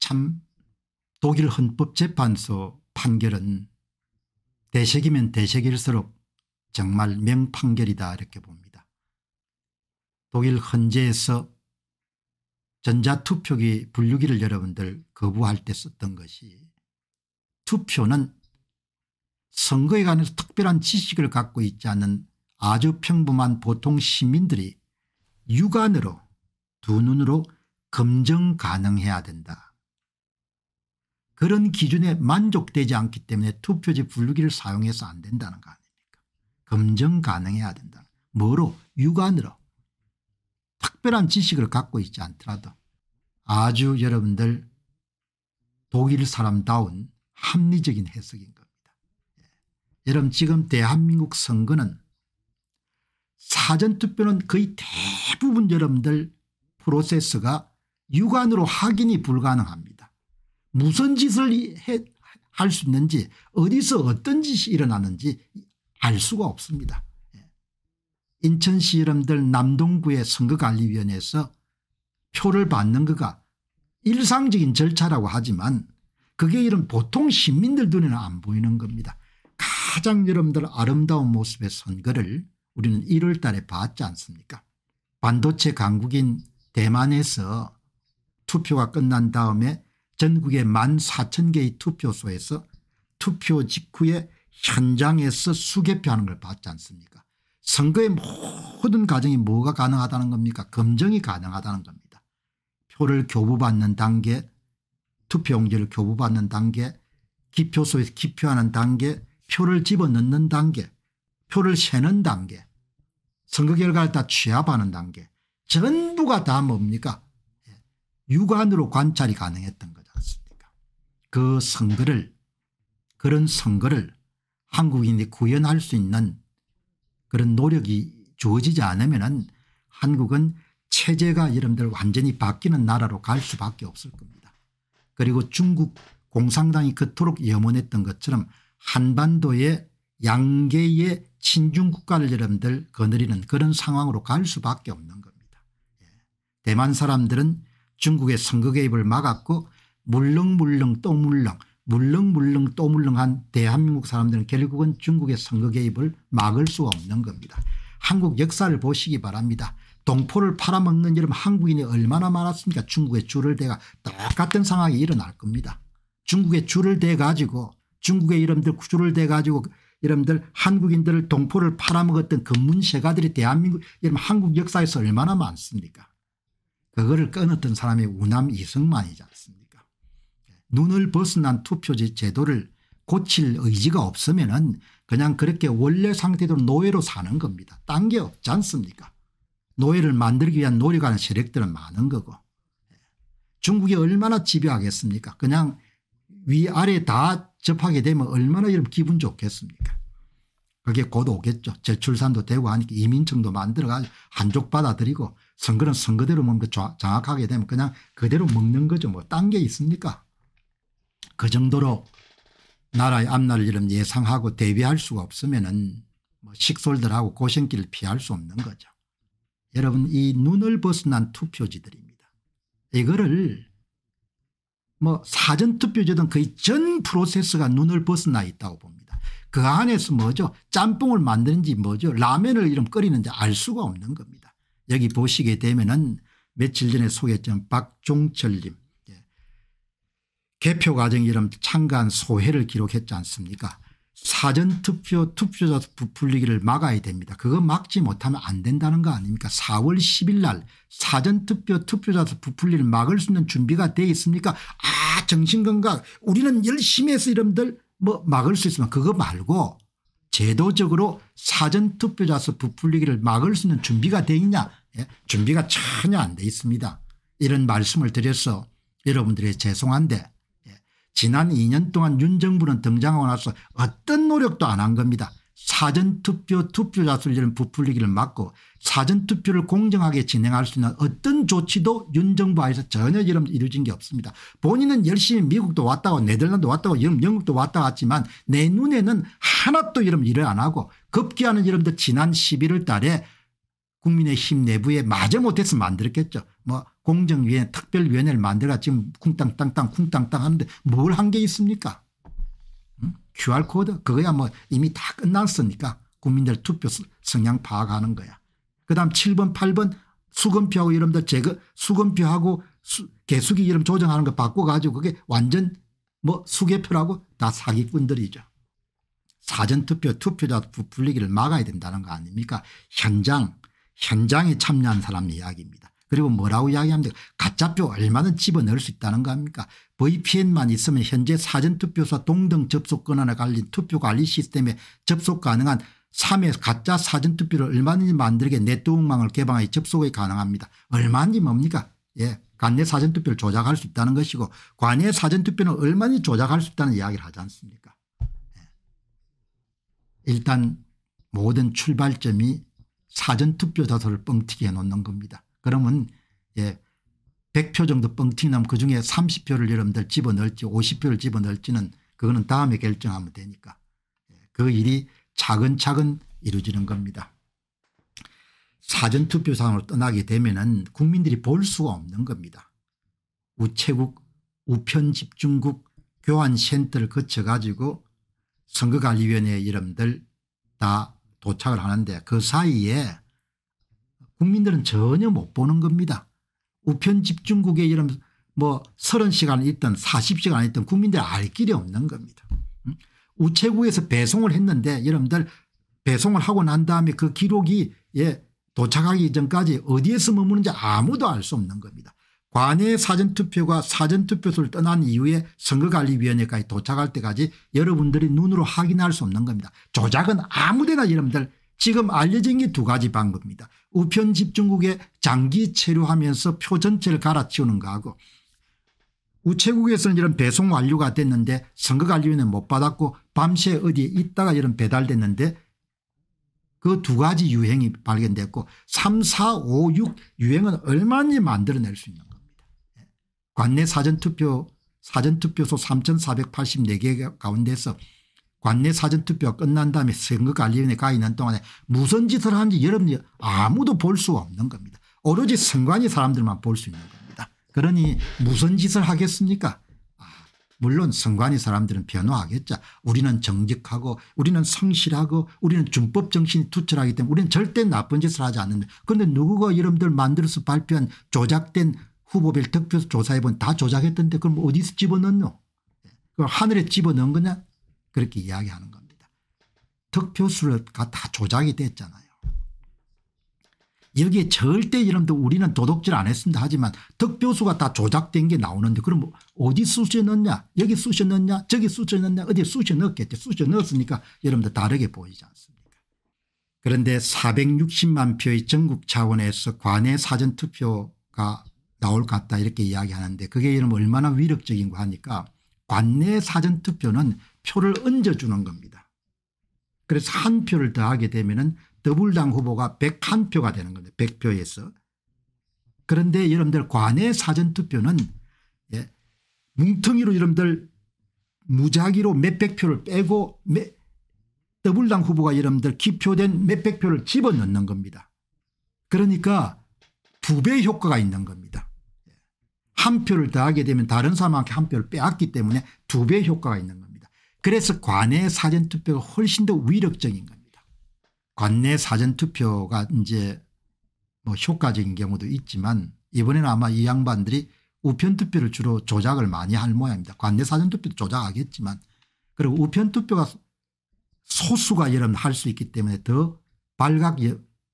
참 독일 헌법재판소 판결은 대색기면대색길수록 정말 명판결이다 이렇게 봅니다. 독일 헌재에서 전자투표기 분류기를 여러분들 거부할 때 썼던 것이 투표는 선거에 관해서 특별한 지식을 갖고 있지 않은 아주 평범한 보통 시민들이 육안으로 두 눈으로 검증 가능해야 된다. 그런 기준에 만족되지 않기 때문에 투표지 분류기를 사용해서 안 된다는 거 아닙니까 검증 가능해야 된다. 뭐로 육안으로 특별한 지식을 갖고 있지 않더라도 아주 여러분들 독일 사람다운 합리적인 해석인 겁니다. 예. 여러분 지금 대한민국 선거는 사전투표는 거의 대부분 여러분들 프로세스가 육안으로 확인이 불가능합니다. 무슨 짓을 할 수 있는지 어디서 어떤 짓이 일어나는지 알 수가 없습니다. 예. 인천시 여러분들 남동구의 선거관리위원회에서 표를 받는 거가 일상적인 절차라고 하지만 그게 이런 보통 시민들 눈에는 안 보이는 겁니다. 가장 여러분들 아름다운 모습의 선거를 우리는 1월 달에 봤지 않습니까 반도체 강국인 대만에서 투표가 끝난 다음에 전국의 1만 4천 개의 투표소에서 투표 직후에 현장에서 수개표하는 걸 봤지 않습니까 선거의 모든 과정이 뭐가 가능하다는 겁니까 검증이 가능하다는 겁니다. 표를 교부받는 단계 투표용지를 교부받는 단계 기표소에서 기표하는 단계 표를 집어넣는 단계 표를 세는 단계 선거 결과를 다 취합하는 단계 전부가 다 뭡니까 예, 육안으로 관찰이 가능했던 거죠. 그 선거를 그런 선거를 한국인이 구현할 수 있는 그런 노력이 주어지지 않으면 은 한국은 체제가 여러분들 완전히 바뀌는 나라로 갈 수밖에 없을 겁니다. 그리고 중국 공산당이 그토록 염원했던 것처럼 한반도의 양계의 친중국가를 여러분들 거느리는 그런 상황으로 갈 수밖에 없는 겁니다. 예. 대만 사람들은 중국의 선거 개입을 막았고 물렁물렁 또 물렁 물렁물렁 또 물렁한 대한민국 사람들은 결국은 중국의 선거 개입을 막을 수가 없는 겁니다. 한국 역사를 보시기 바랍니다. 동포를 팔아먹는 여름 한국인이 얼마나 많았습니까 중국의 줄을 대가 똑같은 상황이 일어날 겁니다. 중국의 줄을 대 가지고 중국의 이름들 구조를 대 가지고 여러분들 한국인들을 동포를 팔아먹었던 근문세가들이 그 대한민국 이름 한국 역사에서 얼마나 많습니까 그거를 끊었던 사람이 우남 이승만이지 않습니까 눈을 벗어난 투표 제도를 고칠 의지가 없으면 은 그냥 그렇게 원래 상태대로 노예로 사는 겁니다. 딴 게 없지 않습니까 노예를 만들기 위한 노력하는 세력들은 많은 거고 예. 중국이 얼마나 지배하겠습니까 그냥 위아래 다 접하게 되면 얼마나 여러분 기분 좋겠습니까 그게 곧 오겠죠. 제출산도 되고 하니까 이민청도 만들어가지고 한쪽 받아들이고 선거는 선거대로 뭔가 정확하게 되면 그냥 그대로 먹는 거죠. 뭐 딴 게 있습니까 그 정도로 나라의 앞날을 이름 예상하고 대비할 수가 없으면은 뭐 식솔들하고 고생길을 피할 수 없는 거죠. 여러분 이 눈을 벗어난 투표지들입니다. 이거를 뭐사전투표지든 거의 전 프로세스가 눈을 벗어나 있다고 봅니다. 그 안에서 뭐죠 짬뽕을 만드는지 뭐죠 라면을 이름 끓이는지 알 수가 없는 겁니다. 여기 보시게 되면 은 며칠 전에 소개했던 박종철님 개표 과정 이름 참가한 소회를 기록했지 않습니까 사전투표 투표자 부풀리기를 막아야 됩니다. 그거 막지 못하면 안 된다는 거 아닙니까 4월 10일 날 사전투표 투표자 부풀리를 막을 수 있는 준비가 돼 있습니까 아 정신건강 우리는 열심히 해서 이름들 뭐 막을 수 있으면 그거 말고 제도적으로 사전투표자수 부풀리기를 막을 수 있는 준비가 돼 있냐 예? 준비가 전혀 안 돼 있습니다. 이런 말씀을 드려서 여러분들이 죄송한데 지난 2년 동안 윤 정부는 등장하고 나서 어떤 노력도 안 한 겁니다. 사전투표 투표자 수를 부풀리기를 막고 사전투표를 공정하게 진행할 수 있는 어떤 조치도 윤 정부 하에서 전혀 이름 이루어진 게 없습니다. 본인은 열심히 미국도 왔다고 네덜란드 왔다고 영국도 왔다 갔지만 내 눈에는 하나도 이름 일을 안 하고 급기야는 이름도 지난 11월 달에 국민의힘 내부에 마저 못해서 만들었겠죠. 뭐 공정위원 특별위원회를 만들어 지금 쿵땅땅땅 쿵땅땅 하는데 뭘 한 게 있습니까? 응? QR코드 그거야 뭐 이미 다 끝났으니까 국민들 투표 성향 파악하는 거야. 그다음 7번 8번 수건표하고 이름들 제거 수건표하고 수, 개수기 이름 조정하는 거 바꿔가지고 그게 완전 뭐 수개표라고 다 사기꾼들이죠. 사전투표 투표자 불리기를 막아야 된다는 거 아닙니까? 현장 현장에 참여한 사람 이야기입니다. 그리고 뭐라고 이야기하면 돼요. 가짜표 얼마나 집어넣을 수 있다는 겁니까 VPN만 있으면 현재 사전투표소 동등 접속권한에 관린 투표관리 시스템에 접속 가능한 3회 가짜 사전투표를 얼마든지 만들게 네트워크망을 개방해 접속이 가능합니다. 얼마든지 뭡니까 예, 관내 사전투표를 조작할 수 있다는 것이고 관내 사전투표는 얼마든지 조작할 수 있다는 이야기를 하지 않습니까 예. 일단 모든 출발점이 사전투표 자소를 뻥튀기 해놓는 겁니다. 그러면 예, 100표 정도 뻥튀기 면 그중에 30표를 여러분들 집어넣을지 50표를 집어넣을지는 그거는 다음에 결정하면 되니까 예, 그 일이 차근차근 이루어지는 겁니다. 사전투표 상으로 떠나게 되면 국민들이 볼 수가 없는 겁니다. 우체국 우편집중국 교환센터를 거쳐가지고 선거관리위원회 여러분들다 도착을 하는데 그 사이에 국민들은 전혀 못 보는 겁니다. 우편 집중국에 이런 뭐 30시간 있던 40시간 있던 국민들 알 길이 없는 겁니다. 우체국에서 배송을 했는데 여러분들 배송을 하고 난 다음에 그 기록이 예 도착하기 전까지 어디에서 머무는지 아무도 알 수 없는 겁니다. 관외 사전투표가 사전투표소를 떠난 이후에 선거관리위원회까지 도착할 때까지 여러분들이 눈으로 확인할 수 없는 겁니다. 조작은 아무데나 여러분들 지금 알려진 게 두 가지 방법입니다. 우편 집중국에 장기 체류하면서 표 전체를 갈아치우는 거하고 우체국에서는 이런 배송 완료가 됐는데 선거관리위원회 못 받았고 밤새 어디에 있다가 이런 배달됐는데 그 두 가지 유행이 발견됐고 3, 4, 5, 6 유행은 얼마나 만들어낼 수 있는 관내 사전투표 사전투표소 3484개 가운데서 관내 사전투표가 끝난 다음에 선거관리위원회 가 있는 동안에 무슨 짓을 하는지 여러분이 아무도 볼 수 없는 겁니다. 오로지 선관위 사람들만 볼 수 있는 겁니다. 그러니 무슨 짓을 하겠습니까 아, 물론 선관위 사람들은 변호하겠죠. 우리는 정직하고 우리는 성실하고 우리는 준법정신이 투철하기 때문에 우리는 절대 나쁜 짓을 하지 않는데 그런데 누구가 여러분들 만들어서 발표한 조작된 후보별 득표수 조사해본다 조작했던데 그럼 어디서 집어넣노? 그럼 하늘에 집어넣은 거냐? 그렇게 이야기하는 겁니다. 득표수가 다 조작이 됐잖아요. 여기에 절대 이름도 우리는 도둑질 안 했습니다. 하지만 득표수가 다 조작된 게 나오는데 그럼 뭐 어디 쑤셔 넣냐? 여기 쑤셔 넣냐? 저기 쑤셔 넣냐? 어디 쑤셔 넣겠지? 쑤셔 넣었으니까 여러분들 다르게 보이지 않습니까? 그런데 460만 표의 전국 차원에서 관외 사전투표가 나올 것 같다 이렇게 이야기하는데 그게 여러분 얼마나 위력적인고 하니까 관내 사전투표는 표를 얹어주는 겁니다. 그래서 한 표를 더하게 되면 더불당 후보가 101표가 되는 겁니다. 100표에서. 그런데 여러분들 관내 사전투표는 예, 뭉텅이로 여러분들 무작위로 몇 백 표를 빼고 더블당 후보가 여러분들 기표된 몇 백 표를 집어넣는 겁니다. 그러니까 두배 효과가 있는 겁니다. 한 표를 더하게 되면 다른 사람한테 한 표를 빼앗기 때문에 두 배 효과가 있는 겁니다. 그래서 관내 사전투표가 훨씬 더 위력적인 겁니다. 관내 사전투표가 이제 뭐 효과적인 경우도 있지만 이번에는 아마 이 양반들이 우편투표를 주로 조작을 많이 할 모양입니다. 관내 사전투표도 조작하겠지만 그리고 우편투표가 소수가 여러분 할 수 있기 때문에 더 발각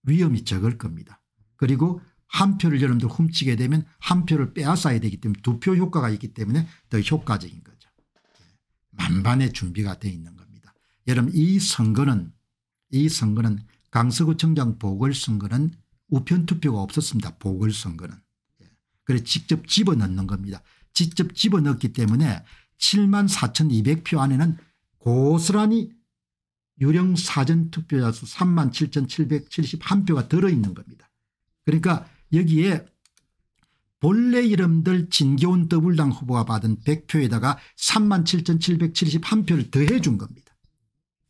위험이 적을 겁니다. 그리고 한 표를 여러분들 훔치게 되면 한 표를 빼앗아야 되기 때문에 두 표 효과가 있기 때문에 더 효과적인 거죠. 예. 만반의 준비가 되어 있는 겁니다. 여러분 이 선거는 이 선거는 강서구청장 보궐선거는 우편투표가 없었습니다. 보궐선거는. 예. 그래 직접 집어넣는 겁니다. 직접 집어넣기 때문에 7만 4,200표 안에는 고스란히 유령 사전투표자 수 3만 7,771표가 들어있는 겁니다. 그러니까 여기에 본래 이름들 진교훈 더불당 후보가 받은 100표에다가 37,771표를 더해 준 겁니다.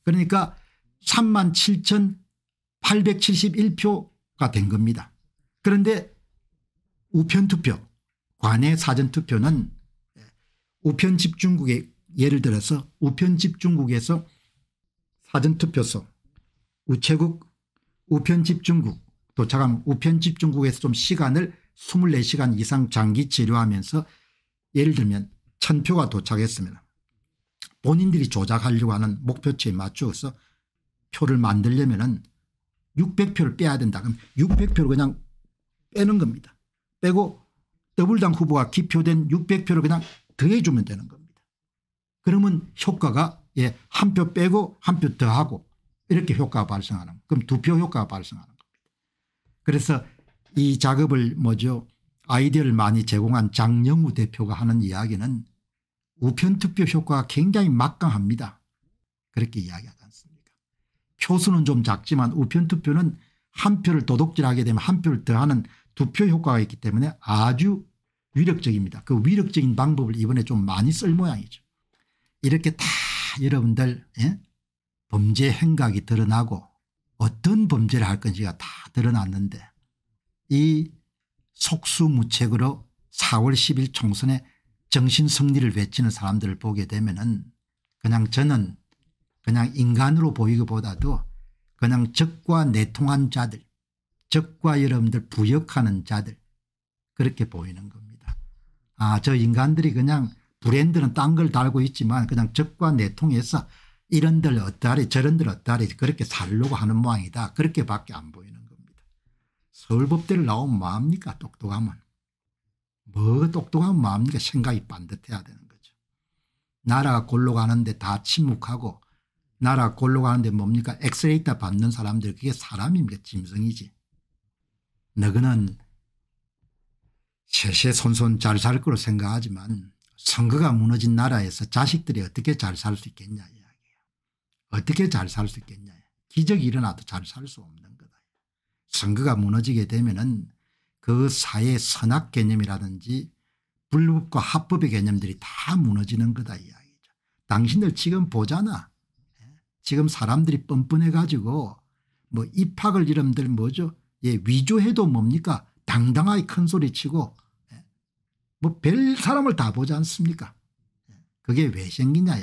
그러니까 37,871표가 된 겁니다. 그런데 우편투표 관외 사전투표는 우편집중국에 예를 들어서 우편집중국에서 사전투표소 우체국 우편집중국 도착하면 우편집중국에서 좀 시간을 24시간 이상 장기 치료하면서 예를 들면 천표가 도착했습니다 본인들이 조작하려고 하는 목표치에 맞추어서 표를 만들려면 은 600표를 빼야 된다. 그럼 600표를 그냥 빼는 겁니다. 빼고 더블당 후보가 기표된 600표를 그냥 더해주면 되는 겁니다. 그러면 효과가 예, 한 표 빼고 한 표 더하고 이렇게 효과가 발생하는 그럼 두 표 효과가 발생하는 그래서 이 작업을 뭐죠 아이디어를 많이 제공한 장영우 대표가 하는 이야기는 우편투표 효과가 굉장히 막강합니다. 그렇게 이야기하지 않습니까 표수는 좀 작지만 우편투표는 한 표를 도둑질하게 되면 한 표를 더하는 투표 효과가 있기 때문에 아주 위력적입니다. 그 위력적인 방법을 이번에 좀 많이 쓸 모양이죠. 이렇게 다 여러분들 예? 범죄 행각이 드러나고 어떤 범죄를 할 건지가 다 드러났는데 이 속수무책으로 4월 10일 총선에 정신 승리를 외치는 사람들을 보게 되면 은 그냥 저는 그냥 인간으로 보이기보다도 그냥 적과 내통한 자들 적과 여러분들 부역하는 자들 그렇게 보이는 겁니다. 아저 인간들이 그냥 브랜드는 딴 걸 달고 있지만 그냥 적과 내통해서 이런들 어따리 저런들 어따리 그렇게 살려고 하는 모양이다. 그렇게밖에 안 보이는 겁니다. 서울법대를 나오면 뭐합니까 뭐 똑똑하면. 뭐 똑똑하면 뭐합니까 생각이 반듯해야 되는 거죠. 나라가 골로 가는데 다 침묵하고 나라 골로 가는데 뭡니까 엑스레이터 받는 사람들 그게 사람입니까 짐승이지. 너그는 세세손손 잘 살 거로 생각하지만 선거가 무너진 나라에서 자식들이 어떻게 잘 살 수 있겠냐. 어떻게 잘 살 수 있겠냐. 기적이 일어나도 잘 살 수 없는 거다. 선거가 무너지게 되면은 그 사회 선악 개념이라든지 불법과 합법의 개념들이 다 무너지는 거다 이야기죠. 당신들 지금 보잖아. 예? 지금 사람들이 뻔뻔해 가지고 뭐 입학을 이름들 뭐죠. 예, 위조해도 뭡니까 당당하게 큰 소리치고 예? 뭐별 사람을 다 보지 않습니까 예? 그게 왜 생기냐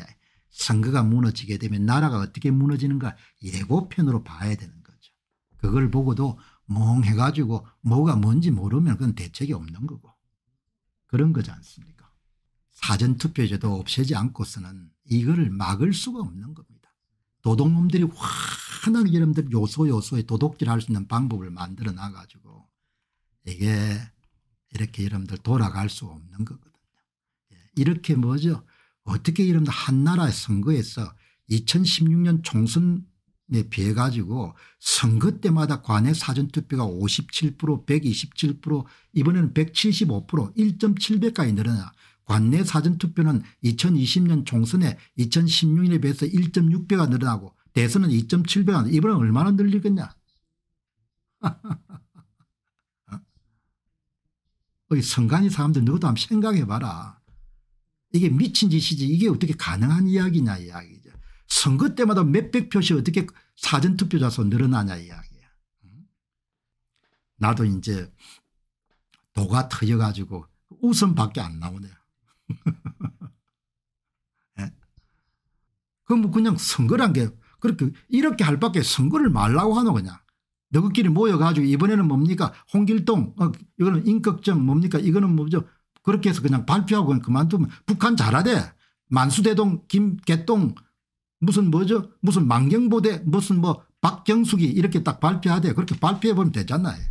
선거가 무너지게 되면 나라가 어떻게 무너지는가 예고편으로 봐야 되는 거죠. 그걸 보고도 멍해가지고 뭐가 뭔지 모르면 그건 대책이 없는 거고 그런 거지 않습니까 사전투표제도 없애지 않고서는 이거를 막을 수가 없는 겁니다. 도둑놈들이 환하게 여러분들 요소 요소에 도둑질할 수 있는 방법을 만들어 놔가지고 이게 이렇게 여러분들 돌아갈 수 없는 거거든요. 예, 이렇게 뭐죠 어떻게 이런 한나라 선거에서 2016년 총선에 비해 가지고 선거 때마다 관내 사전투표가 57% 127% 이번에는 175% 1.7배까지 늘어나 관내 사전투표는 2020년 총선에 2016년에 비해서 1.6배가 늘어나고 대선은 2.7배가 이번엔 얼마나 늘리겠냐. 어, 이 성간이 사람들 누구도 한번 생각해봐라. 이게 미친 짓이지 이게 어떻게 가능한 이야기냐 이야기죠. 선거 때마다 몇백 표씩 어떻게 사전투표자수 늘어나냐 이야기야. 나도 이제 도가 터져가지고 웃음밖에 안 나오네요. 네? 그럼 뭐 그냥 선거란 게 그렇게 이렇게 할 밖에 선거를 말라고 하노 그냥. 너희끼리 모여가지고 이번에는 뭡니까 홍길동 어, 이거는 인격정 뭡니까 이거는 뭐죠 그렇게 해서 그냥 발표하고 그만두면 북한 잘하대. 만수대동 김개똥 무슨 뭐죠 무슨 만경보대 무슨 뭐 박경숙이 이렇게 딱 발표하대. 그렇게 발표해보면 되잖아요.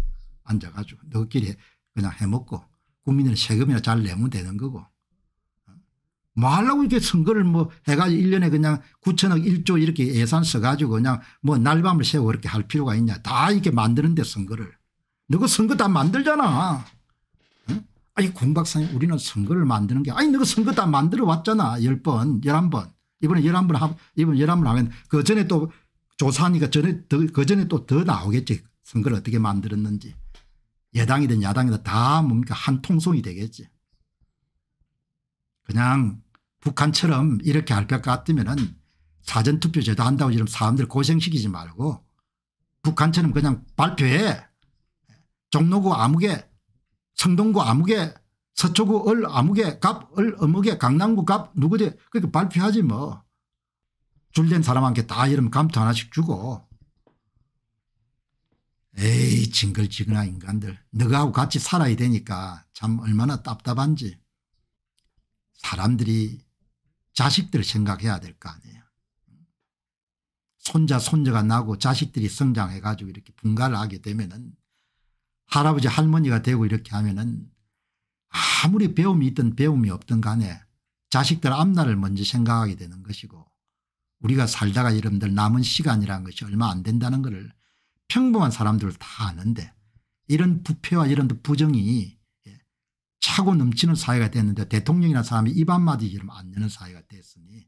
앉아가지고 너끼리 그냥 해먹고 국민의 세금이나 잘 내면 되는 거고. 어? 뭐 하려고 이렇게 선거를 뭐 해가지고 1년에 그냥 9천억 1조 이렇게 예산 써가지고 그냥 뭐 날밤을 새워 그렇게 할 필요가 있냐. 다 이렇게 만드는데 선거를. 너그 선거 다 만들잖아. 아니 군 박사님 우리는 선거를 만드는 게 아니 너가 선거 다 만들어 왔잖아 10번 11번 이번에 11번 하, 이번에 11번 하면 그 전에 또 조사하니까 전에 그 전에 또 더 나오겠지 선거를 어떻게 만들었는지 여당이든 야당이든 다 뭡니까 한 통송이 되겠지 그냥 북한처럼 이렇게 할 것 같으면은 사전투표제도 한다고 지금 사람들 고생시키지 말고 북한처럼 그냥 발표해 종로구 아무개 성동구 아무개 서초구 을 아무개 갑 을 어묵에 강남구 갑 누구지 그렇게 발표하지 뭐. 줄 된 사람한테 다 이름 감투 하나씩 주고 에이 징글지근한 인간들 너하고 같이 살아야 되니까 참 얼마나 답답한지 사람들이 자식들 생각해야 될 거 아니에요. 손자 손녀가 나고 자식들이 성장해 가지고 이렇게 분가를 하게 되면 은 할아버지 할머니가 되고 이렇게 하면은 아무리 배움이 있든 배움이 없든 간에 자식들 앞날을 먼저 생각하게 되는 것이고 우리가 살다가 여러분들 남은 시간이라는 것이 얼마 안 된다는 것을 평범한 사람들 다 아는데 이런 부패와 이런 부정이 예, 차고 넘치는 사회가 됐는데 대통령이나 사람이 입 한마디 지금 안 내는 사회가 됐으니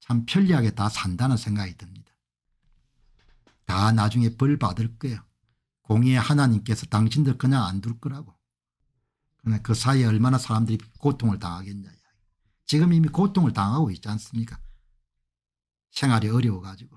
참 편리하게 다 산다는 생각이 듭니다. 다 나중에 벌 받을 거예요. 공의의 하나님께서 당신들 그냥 안 둘 거라고. 그 사이에 얼마나 사람들이 고통을 당하겠냐. 지금 이미 고통을 당하고 있지 않습니까? 생활이 어려워가지고.